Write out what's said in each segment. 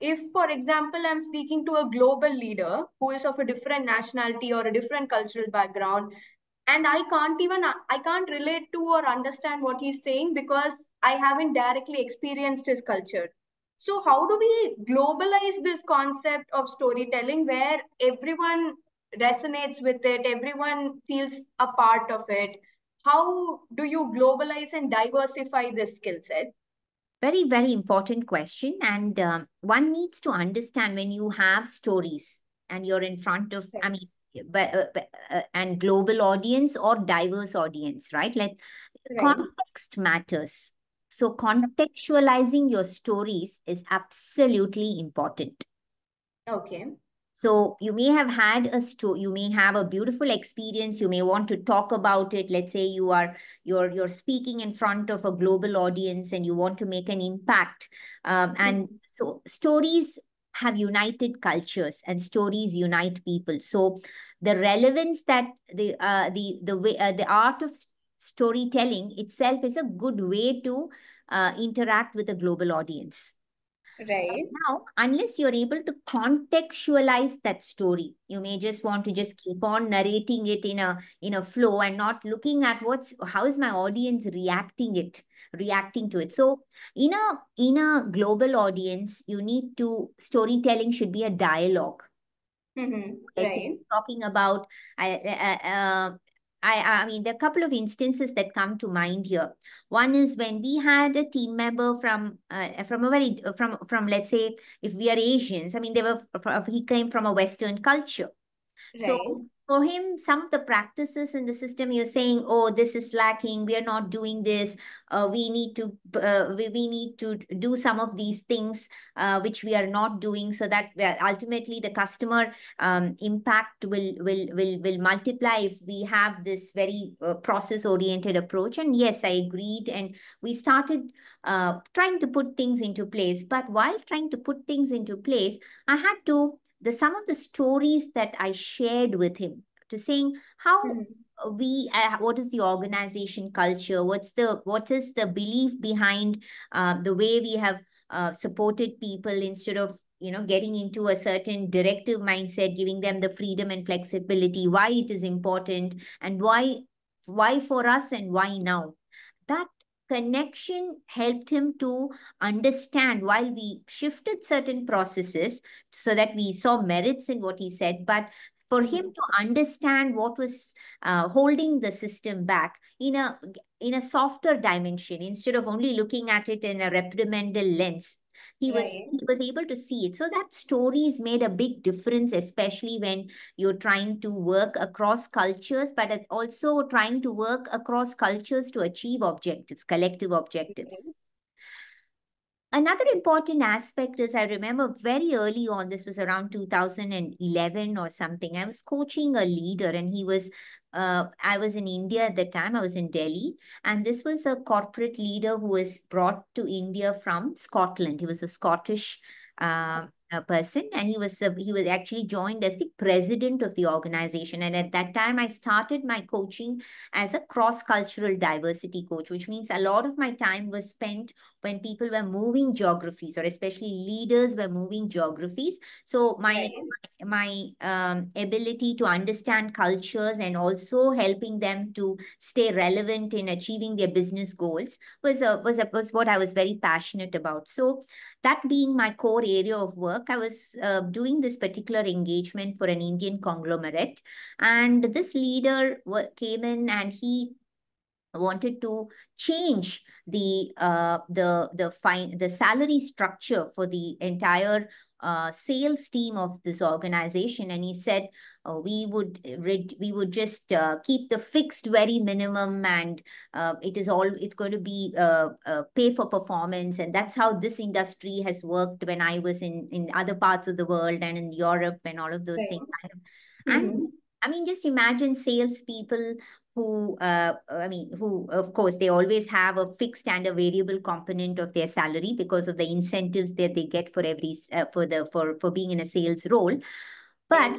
if, for example, I'm speaking to a global leader who is of a different nationality or a different cultural background, and I can't even I can't relate to or understand what he's saying because I haven't directly experienced his culture. So how do we globalize this concept of storytelling where everyone resonates with it, everyone feels a part of it? How do you globalize and diversify this skill set? Very, very important question. And um, one needs to understand when you have stories and you're in front of, I mean, but, uh, but, uh, and global audience or diverse audience, right? Like right. context matters. So contextualizing your stories is absolutely important. Okay. So you may have had a story, you may have a beautiful experience, you may want to talk about it. Let's say you are you're you're speaking in front of a global audience and you want to make an impact. Um, hmm. and so stories have united cultures and stories unite people. So the relevance that the uh, the the way uh, the art of storytelling itself is a good way to uh, interact with a global audience. Right. now, unless you're able to contextualize that story, you may just want to just keep on narrating it in a in a flow and not looking at what's how is my audience reacting it reacting to it so in a in a global audience you need to storytelling should be a dialogue Mm-hmm. Right. Talking about uh, I, I mean, there are a couple of instances that come to mind here. One is when we had a team member from uh, from a very from from let's say if we are Asians, I mean, they were he came from a Western culture, right. so for him, some of the practices in the system, you're saying, oh, this is lacking. We are not doing this. Uh, we need to uh, we, we need to do some of these things uh, which we are not doing so that ultimately the customer um, impact will, will, will, will multiply if we have this very uh, process-oriented approach. And yes, I agreed. And we started uh, trying to put things into place. But while trying to put things into place, I had to the some of the stories that I shared with him to saying how mm-hmm. we uh, what is the organization culture what's the what is the belief behind uh, the way we have uh, supported people instead of you know getting into a certain directive mindset giving them the freedom and flexibility why it is important and why why for us and why now that connection helped him to understand while we shifted certain processes so that we saw merits in what he said, but for him to understand what was uh, holding the system back in a in a softer dimension instead of only looking at it in a reprimandal lens he was right. he was able to see it so that stories made a big difference especially when you're trying to work across cultures but it's also trying to work across cultures to achieve objectives collective objectives Another important aspect is I remember very early on, this was around 2011 or something. I was coaching a leader and he was uh, I was in India at the time, I was in Delhi, and this was a corporate leader who was brought to India from Scotland. He was a Scottish uh, uh, person and he was he was actually joined as the president of the organization and at that time i started my coaching as a cross cultural diversity coach which means a lot of my time was spent when people were moving geographies or especially leaders were moving geographies so my my, my um, ability to understand cultures and also helping them to stay relevant in achieving their business goals was a, was a, was what i was very passionate about so that being my core area of work work, I was uh, doing this particular engagement for an Indian conglomerate. And this leader came in and he wanted to change the uh, the the fine the salary structure for the entire uh, sales team of this organization and he said oh, we would we would just uh, keep the fixed very minimum and uh, it is all it's going to be uh, uh, pay for performance and that's how this industry has worked when I was in in other parts of the world and in Europe and all of those right. things mm -hmm. and I mean, just imagine salespeople who, uh, I mean, who, of course, they always have a fixed and a variable component of their salary because of the incentives that they get for every, uh, for the, for, for being in a sales role. But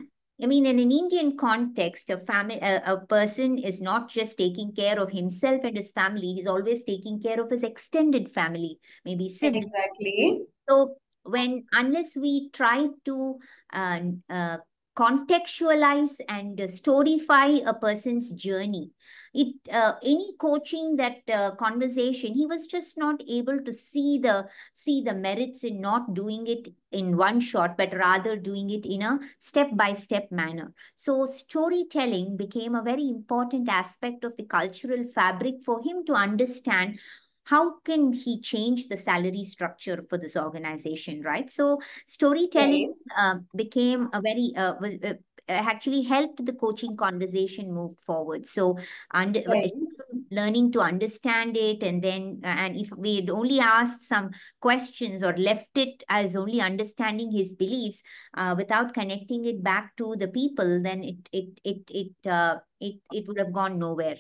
I mean, in an Indian context, a family, a, a, person is not just taking care of himself and his family; he's always taking care of his extended family, maybe siblings. Exactly. So when unless we try to uh, uh, contextualize and storify a person's journey. It uh, any coaching that uh, conversation, he was just not able to see the see the merits in not doing it in one shot, but rather doing it in a step by step manner. So storytelling became a very important aspect of the cultural fabric for him to understand how can he change the salary structure for this organization, right? So storytelling uh, became a very, uh, was, uh, uh, actually helped the coaching conversation move forward. So under, uh, learning to understand it and then, uh, and if we had only asked some questions or left it as only understanding his beliefs uh, without connecting it back to the people, then it, it, it, it, uh, it, it would have gone nowhere.